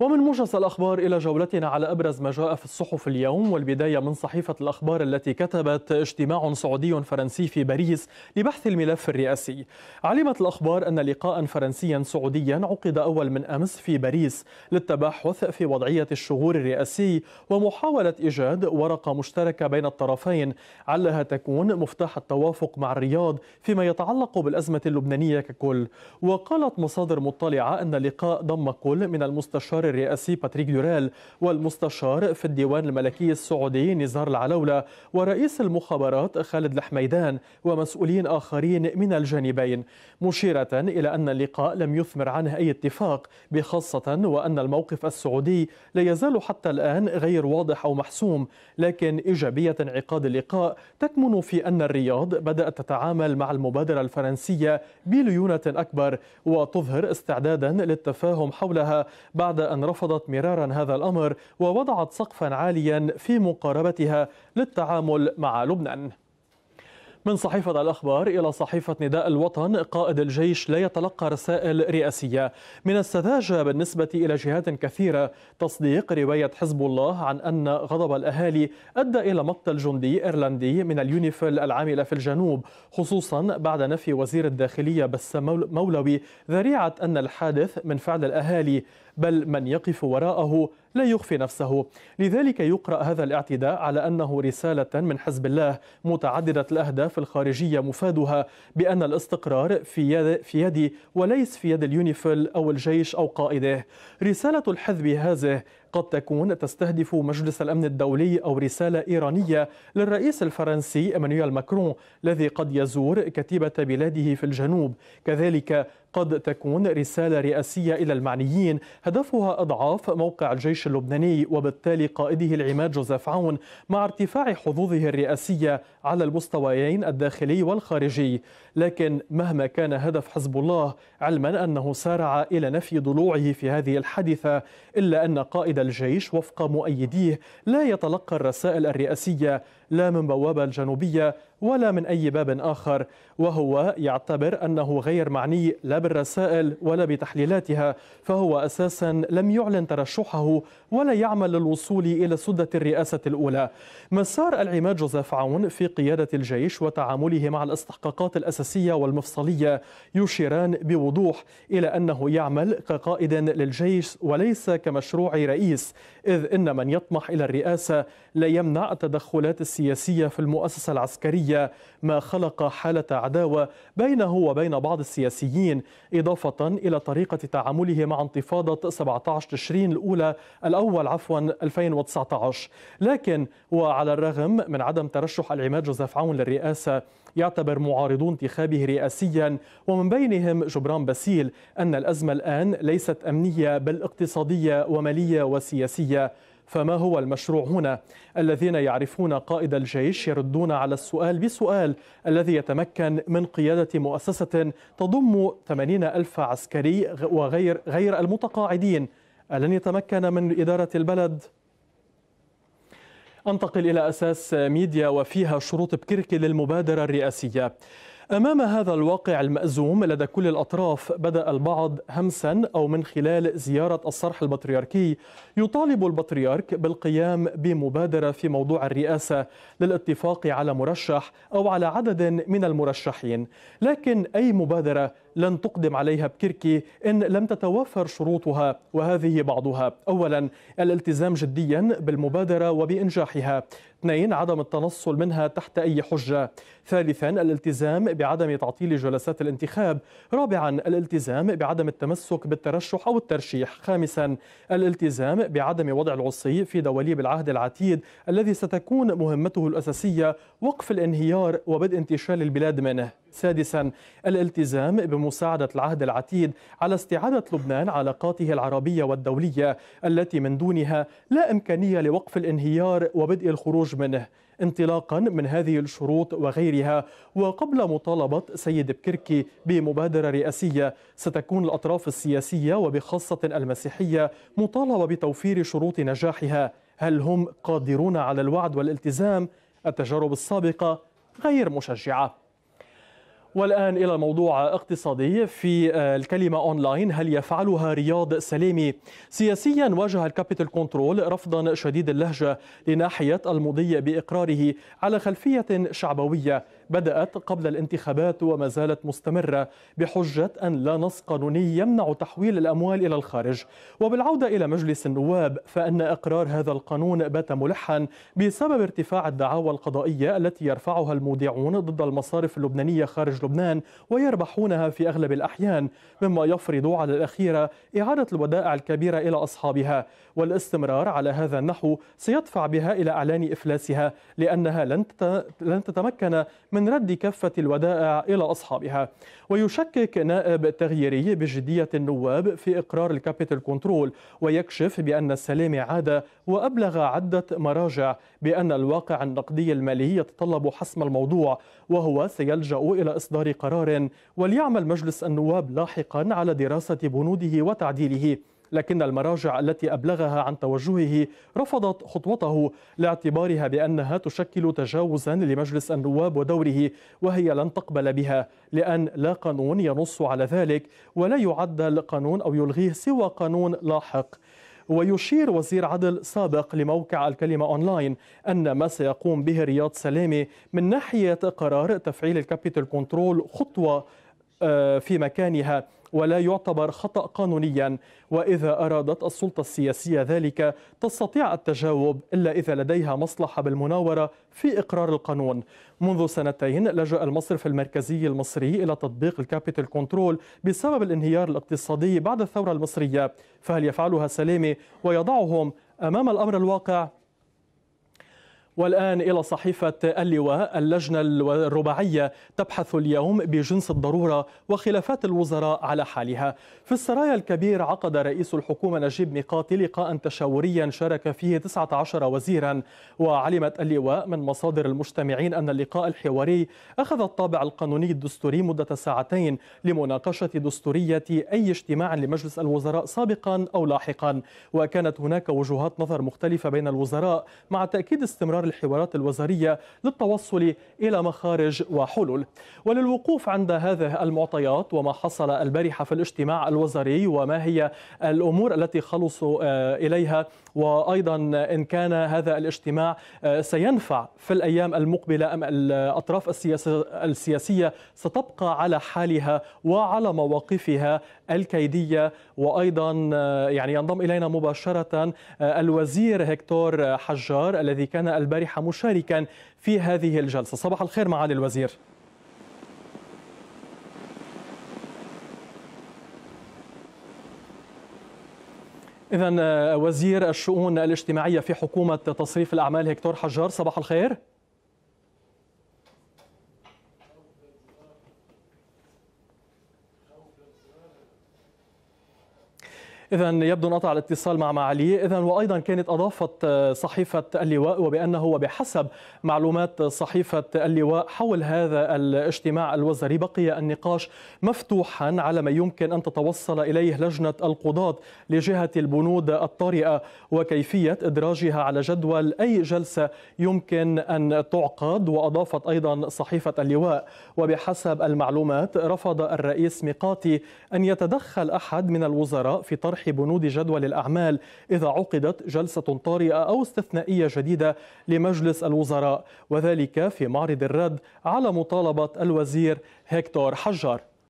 ومن موجز الأخبار إلى جولتنا على أبرز ما جاء في الصحف اليوم والبداية من صحيفة الأخبار التي كتبت اجتماع سعودي فرنسي في باريس لبحث الملف الرئاسي علمت الأخبار أن لقاء فرنسيا سعوديا عقد أول من أمس في باريس للتباحث في وضعية الشغور الرئاسي ومحاولة إيجاد ورقة مشتركة بين الطرفين علها تكون مفتاح التوافق مع الرياض فيما يتعلق بالأزمة اللبنانية ككل وقالت مصادر مطلعة أن اللقاء ضم كل من المستشار الرئاسي باتريك دوريل والمستشار في الديوان الملكي السعودي نزار العلولة ورئيس المخابرات خالد الحميدان ومسؤولين آخرين من الجانبين مشيرة إلى أن اللقاء لم يثمر عنه أي اتفاق بخاصة وأن الموقف السعودي لا يزال حتى الآن غير واضح أو محسوم لكن إيجابية انعقاد اللقاء تكمن في أن الرياض بدأت تتعامل مع المبادرة الفرنسية بليونة أكبر وتظهر استعدادا للتفاهم حولها بعد أن رفضت مرارا هذا الأمر ووضعت سقفا عاليا في مقاربتها للتعامل مع لبنان من صحيفة الأخبار إلى صحيفة نداء الوطن قائد الجيش لا يتلقى رسائل رئاسية من السذاجة بالنسبة إلى جهات كثيرة تصديق رواية حزب الله عن أن غضب الأهالي أدى إلى مقتل جندي إيرلندي من اليونيفيل العاملة في الجنوب خصوصا بعد نفي وزير الداخلية بسام مولوي ذريعة أن الحادث من فعل الأهالي بل من يقف وراءه لا يخفي نفسه لذلك يقرأ هذا الاعتداء على أنه رسالة من حزب الله متعددة الأهداف الخارجية مفادها بأن الاستقرار في يد, في يد وليس في يد اليونيفيل أو الجيش أو قائده رسالة الحزب هذه قد تكون تستهدف مجلس الأمن الدولي أو رسالة إيرانية للرئيس الفرنسي إيمانويل ماكرون الذي قد يزور كتيبة بلاده في الجنوب كذلك قد تكون رسالة رئاسية إلى المعنيين هدفها أضعاف موقع الجيش اللبناني وبالتالي قائده العماد جوزيف عون مع ارتفاع حظوظه الرئاسية على المستويين الداخلي والخارجي لكن مهما كان هدف حزب الله علما أنه سارع إلى نفي ضلوعه في هذه الحادثة إلا أن قائد الجيش وفق مؤيديه لا يتلقى الرسائل الرئاسية لا من بوابة الجنوبية ولا من أي باب آخر وهو يعتبر أنه غير معني لا بالرسائل ولا بتحليلاتها فهو أساسا لم يعلن ترشحه ولا يعمل للوصول إلى سدة الرئاسة الأولى مسار العماد جوزيف عون في قيادة الجيش وتعامله مع الاستحقاقات الأساسية والمفصلية يشيران بوضوح إلى أنه يعمل كقائد للجيش وليس كمشروع رئيس إذ إن من يطمح إلى الرئاسة لا يمنع التدخلات السياسية السياسية في المؤسسة العسكرية ما خلق حالة عداوة بينه وبين بعض السياسيين إضافة إلى طريقة تعامله مع انتفاضة 17 تشرين الأولى الأول عفوا 2019 لكن وعلى الرغم من عدم ترشح العماد جوزيف عون للرئاسة يعتبر معارضو انتخابه رئاسيا ومن بينهم جبران باسيل أن الأزمة الآن ليست أمنية بل اقتصادية ومالية وسياسية فما هو المشروع هنا؟ الذين يعرفون قائد الجيش يردون على السؤال بسؤال الذي يتمكن من قيادة مؤسسة تضم 80 ألف عسكري وغير غير المتقاعدين ألن يتمكن من إدارة البلد؟ أنتقل إلى أساس ميديا وفيها شروط بكركي للمبادرة الرئاسية أمام هذا الواقع المأزوم لدى كل الأطراف بدأ البعض همسا أو من خلال زيارة الصرح البطريركي يطالب البطريرك بالقيام بمبادرة في موضوع الرئاسة للاتفاق على مرشح أو على عدد من المرشحين لكن أي مبادرة لن تقدم عليها بكركي إن لم تتوفر شروطها وهذه بعضها أولا الالتزام جديا بالمبادرة وبإنجاحها اثنين عدم التنصل منها تحت أي حجة ثالثا الالتزام بعدم تعطيل جلسات الانتخاب رابعا الالتزام بعدم التمسك بالترشح أو الترشيح خامسا الالتزام بعدم وضع العصي في دواليب العهد العتيد الذي ستكون مهمته الأساسية وقف الانهيار وبدء انتشال البلاد منه سادسا الالتزام بمساعدة العهد العتيد على استعادة لبنان علاقاته العربية والدولية التي من دونها لا إمكانية لوقف الانهيار وبدء الخروج منه انطلاقا من هذه الشروط وغيرها وقبل مطالبة سيد بكركي بمبادرة رئاسية ستكون الأطراف السياسية وبخاصة المسيحية مطالبة بتوفير شروط نجاحها هل هم قادرون على الوعد والالتزام؟ التجارب السابقة غير مشجعة والآن إلى موضوع اقتصادي في آه، الكلمة أونلاين هل يفعلها رياض سليمي سياسيا واجه الكابيتال كنترول رفضا شديد اللهجة لناحية المضي بإقراره على خلفية شعبوية بدأت قبل الانتخابات وما زالت مستمرة بحجة أن لا نص قانوني يمنع تحويل الأموال إلى الخارج وبالعودة إلى مجلس النواب فإن إقرار هذا القانون بات ملحا بسبب ارتفاع الدعاوى القضائية التي يرفعها المودعون ضد المصارف اللبنانية خارج لبنان ويربحونها في أغلب الأحيان مما يفرض على الأخيرة إعادة الودائع الكبيرة إلى أصحابها والاستمرار على هذا النحو سيدفع بها إلى إعلان إفلاسها لأنها لن تتمكن من رد كافة الودائع إلى أصحابها ويشكك نائب تغييري بجدية النواب في إقرار الكابيتال كنترول ويكشف بأن السلام عاد وأبلغ عدة مراجع بأن الواقع النقدي المالي يتطلب حسم الموضوع وهو سيلجأ إلى إصدار قرار وليعمل مجلس النواب لاحقا على دراسة بنوده وتعديله لكن المراجع التي أبلغها عن توجهه رفضت خطوته لاعتبارها بأنها تشكل تجاوزا لمجلس النواب ودوره وهي لن تقبل بها لأن لا قانون ينص على ذلك ولا يعدل قانون أو يلغيه سوى قانون لاحق ويشير وزير عدل سابق لموقع الكلمة أونلاين أن ما سيقوم به رياض سلامي من ناحية قرار تفعيل الكابيتال كنترول خطوة آه، في مكانها ولا يعتبر خطأ قانونيا وإذا أرادت السلطة السياسية ذلك تستطيع التجاوب إلا إذا لديها مصلحة بالمناورة في إقرار القانون منذ سنتين لجأ المصرف المركزي المصري إلى تطبيق الكابيتال كنترول بسبب الانهيار الاقتصادي بعد الثورة المصرية فهل يفعلها سلامة ويضعهم أمام الأمر الواقع؟ والآن إلى صحيفة اللواء اللجنة الرباعية تبحث اليوم بجنس الضرورة وخلافات الوزراء على حالها في السرايا الكبير عقد رئيس الحكومة نجيب ميقاتي لقاء تشاوريا شارك فيه 19 وزيرا وعلمت اللواء من مصادر المجتمعين أن اللقاء الحواري أخذ الطابع القانوني الدستوري مدة ساعتين لمناقشة دستورية أي اجتماع لمجلس الوزراء سابقا أو لاحقا وكانت هناك وجهات نظر مختلفة بين الوزراء مع تأكيد استمرار الحوارات الوزارية للتوصل إلى مخارج وحلول وللوقوف عند هذه المعطيات وما حصل البارحة في الاجتماع الوزاري وما هي الأمور التي خلصوا آه، إليها وأيضا إن كان هذا الاجتماع آه، سينفع في الأيام المقبلة أم الأطراف السياسية ستبقى على حالها وعلى مواقفها الكيدية وأيضا آه، يعني ينضم إلينا مباشرة الوزير هكتور حجار الذي كان البارحة مشاركا في هذه الجلسة صباح الخير معالي الوزير إذا آه، وزير الشؤون الاجتماعية في حكومة تصريف الأعمال هكتور حجار صباح الخير إذا يبدو انقطع الاتصال مع معاليه، إذا وأيضا كانت أضافت آه، صحيفة اللواء وبأنه وبحسب معلومات صحيفة اللواء حول هذا الاجتماع الوزاري بقي النقاش مفتوحا على ما يمكن أن تتوصل إليه لجنة القضاة لجهة البنود الطارئة وكيفية إدراجها على جدول أي جلسة يمكن أن تعقد وأضافت أيضا صحيفة اللواء وبحسب المعلومات رفض الرئيس ميقاتي أن يتدخل أحد من الوزراء في طرح شرح بنود جدول الأعمال إذا عقدت جلسة طارئة أو استثنائية جديدة لمجلس الوزراء وذلك في معرض الرد على مطالبة الوزير هكتور حجار